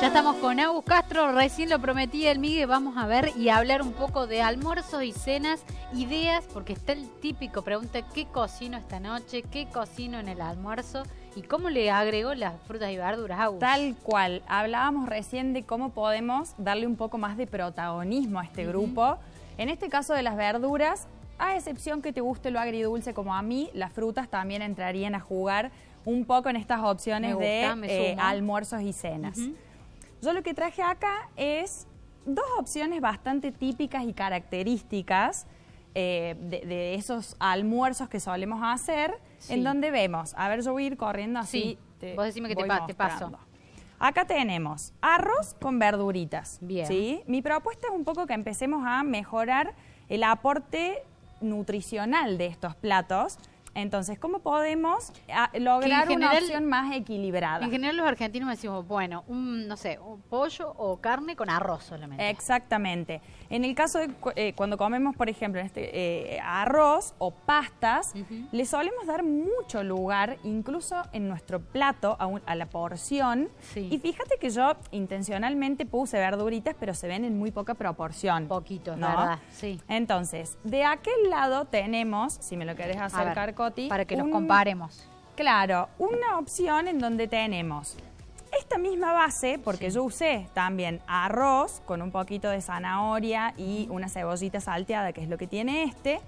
Ya estamos con Agus Castro, recién lo prometí el Migue, vamos a ver y hablar un poco de almuerzos y cenas, ideas, porque está el típico, pregunta qué cocino esta noche, qué cocino en el almuerzo y cómo le agrego las frutas y verduras, Agus. Tal cual, hablábamos recién de cómo podemos darle un poco más de protagonismo a este grupo. En este caso de las verduras, a excepción que te guste lo agridulce como a mí, las frutas también entrarían a jugar un poco en estas opciones de eh, almuerzos y cenas. Yo lo que traje acá es dos opciones bastante típicas y características eh, de, esos almuerzos que solemos hacer, en donde vemos, a ver, yo voy a ir corriendo así. Sí. Vos decime que te, paso. Acá tenemos arroz con verduritas. Bien. Mi propuesta es un poco que empecemos a mejorar el aporte nutricional de estos platos, entonces, ¿cómo podemos ah, lograr una opción más equilibrada? En general los argentinos decimos, bueno, un, no sé, un pollo o carne con arroz solamente. Exactamente. En el caso de eh, cuando comemos, por ejemplo, este, eh, arroz o pastas, le solemos dar mucho lugar, incluso en nuestro plato, a, a la porción. Y fíjate que yo intencionalmente puse verduritas, pero se ven en muy poca proporción. Poquito, verdad, sí. Entonces, de aquel lado tenemos, si me lo querés acercar para que nos comparemos. Claro, una opción en donde tenemos esta misma base, porque yo usé también arroz con un poquito de zanahoria y una cebollita salteada, que es lo que tiene este,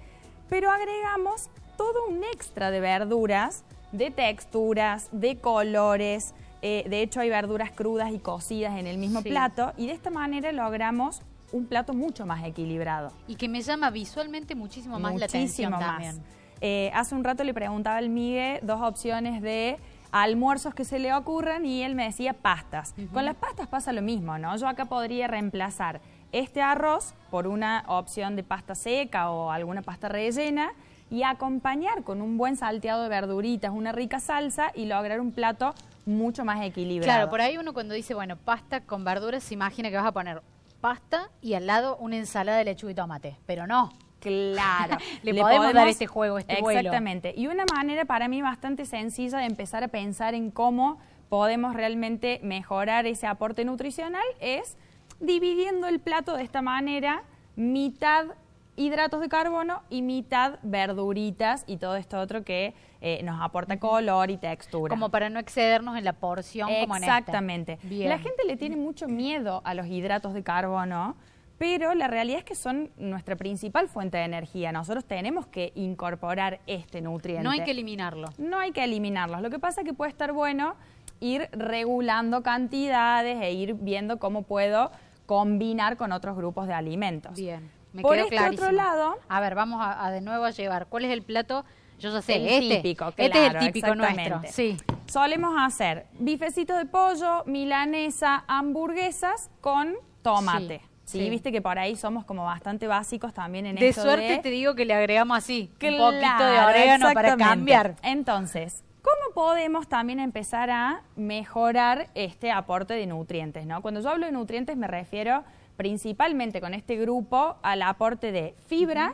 pero agregamos todo un extra de verduras, de texturas, de colores. Eh, de hecho, hay verduras crudas y cocidas en el mismo plato y de esta manera logramos un plato mucho más equilibrado. Y que me llama visualmente muchísimo más la atención más. Eh, hace un rato le preguntaba al Migue dos opciones de almuerzos que se le ocurran y él me decía pastas. Con las pastas pasa lo mismo, ¿no? Yo acá podría reemplazar este arroz por una opción de pasta seca o alguna pasta rellena y acompañar con un buen salteado de verduritas, una rica salsa y lograr un plato mucho más equilibrado. Claro, por ahí uno cuando dice, bueno, pasta con verduras, se imagina que vas a poner pasta y al lado una ensalada de lechuga y tomate, pero no. Claro. Le, podemos, dar este juego, este Exactamente. Y una manera para mí bastante sencilla de empezar a pensar en cómo podemos realmente mejorar ese aporte nutricional es dividiendo el plato de esta manera, mitad hidratos de carbono y mitad verduritas y todo esto otro que eh, nos aporta color y textura. Como para no excedernos en la porción. Exactamente. Como en este. La gente le tiene mucho miedo a los hidratos de carbono pero la realidad es que son nuestra principal fuente de energía. Nosotros tenemos que incorporar este nutriente. No hay que eliminarlo. No hay que eliminarlos. Lo que pasa es que puede estar bueno ir regulando cantidades e ir viendo cómo puedo combinar con otros grupos de alimentos. Bien, me Por este otro lado... A ver, vamos a, de nuevo a llevar. ¿Cuál es el plato? Yo ya sé, el este, típico, este es el típico nuestro. Sí. Solemos hacer bifecitos de pollo, milanesa, hamburguesas con tomate. Sí, viste que por ahí somos como bastante básicos también en de suerte te digo que le agregamos así, un poquito de orégano para cambiar. Entonces, ¿cómo podemos también empezar a mejorar este aporte de nutrientes? ¿no? Cuando yo hablo de nutrientes me refiero principalmente con este grupo al aporte de fibra,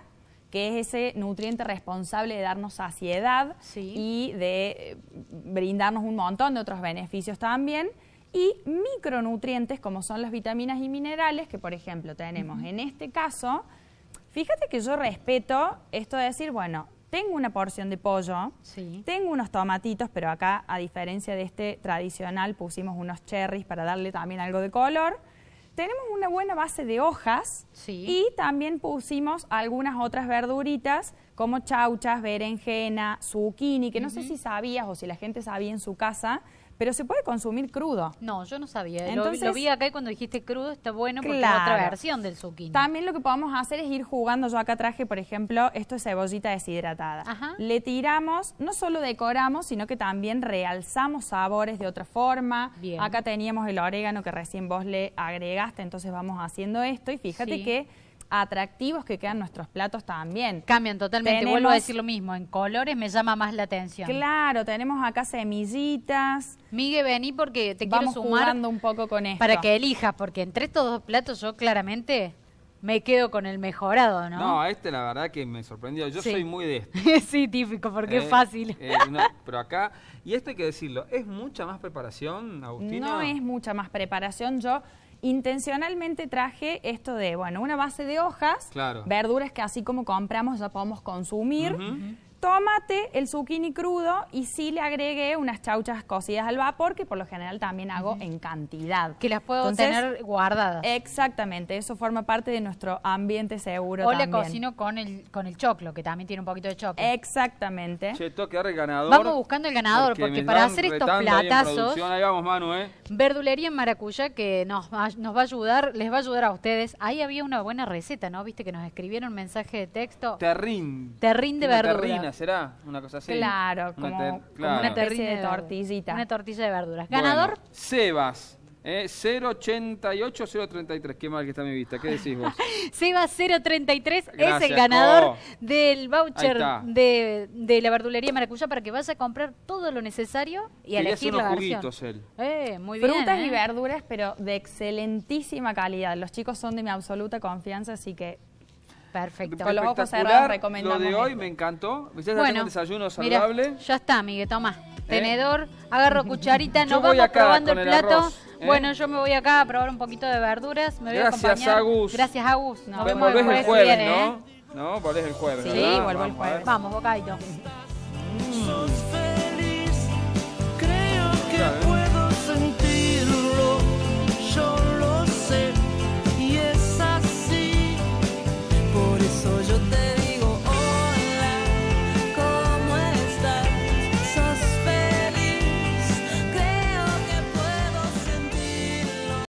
que es ese nutriente responsable de darnos saciedad y de eh, brindarnos un montón de otros beneficios también y micronutrientes como son las vitaminas y minerales, que por ejemplo tenemos en este caso, fíjate que yo respeto esto de decir, bueno, tengo una porción de pollo, tengo unos tomatitos, pero acá a diferencia de este tradicional pusimos unos cherries para darle también algo de color. Tenemos una buena base de hojas y también pusimos algunas otras verduritas como chauchas, berenjena, zucchini, que no sé si sabías o si la gente sabía en su casa, pero se puede consumir crudo. No, yo no sabía. Entonces, lo, vi acá y cuando dijiste crudo está bueno porque la es otra versión del zucchini. También lo que podemos hacer es ir jugando. Yo acá traje, por ejemplo, esto es cebollita deshidratada. Ajá. Le tiramos, no solo decoramos, sino que también realzamos sabores de otra forma. Bien. Acá teníamos el orégano que recién vos le agregaste, entonces vamos haciendo esto y fíjate que atractivos que quedan nuestros platos también. Cambian totalmente, vuelvo a decir lo mismo, en colores me llama más la atención. Claro, tenemos acá semillitas. Miguel, vení porque te quiero sumar. Jugando un poco con esto. Para que elijas, porque entre estos dos platos yo claramente me quedo con el mejorado, ¿no? No, este la verdad que me sorprendió. Yo soy muy de este. sí, típico, porque es eh, fácil. Eh, pero acá, y esto hay que decirlo, ¿es mucha más preparación, Agustina? No es mucha más preparación. Yo Intencionalmente traje esto de, bueno, una base de hojas, verduras que así como compramos ya podemos consumir tómate el zucchini crudo y sí le agregué unas chauchas cocidas al vapor, que por lo general también hago en cantidad. Que las puedo tener guardadas. Exactamente, eso forma parte de nuestro ambiente seguro O también. le cocino con el, con el choclo, que también tiene un poquito de choclo. Exactamente. Che, toque el ganador. Vamos buscando el ganador, porque, para hacer estos platazos... vamos, Manu, ¿eh? Verdulería en Maracuya, que nos, nos va a ayudar, les va a ayudar a ustedes. Ahí había una buena receta, ¿no? Viste que nos escribieron un mensaje de texto. Terrín. Terrín de verdura. ¿será? Una cosa así. Claro, una como, claro. una de tortillita. Una tortilla de verduras. ¿Ganador? Sebas. Eh, 088 033, qué mal que está mi vista, ¿qué decís vos? Seba 033 es el ganador oh. del voucher de, la verdulería Maracuyá para que vayas a comprar todo lo necesario y elegir la juguitos, eh, Frutas y eh. verduras, pero de excelentísima calidad. Los chicos son de mi absoluta confianza, así que Perfecto. Con los ojos cerrados recomendamos. Lo de hoy me encantó. Me bueno, un desayuno saludable. ya está, Miguel, toma. ¿Eh? Tenedor, agarro cucharita, nos vamos probando el, el plato. ¿eh? Bueno, yo me voy acá a probar un poquito de verduras. Me voy Gracias, a Agus. Gracias, Agus. Nos vemos el jueves, viene, ¿no? ¿eh? No, volvés el jueves. Sí, vuelvo el jueves. Vamos, bocadito. Mm.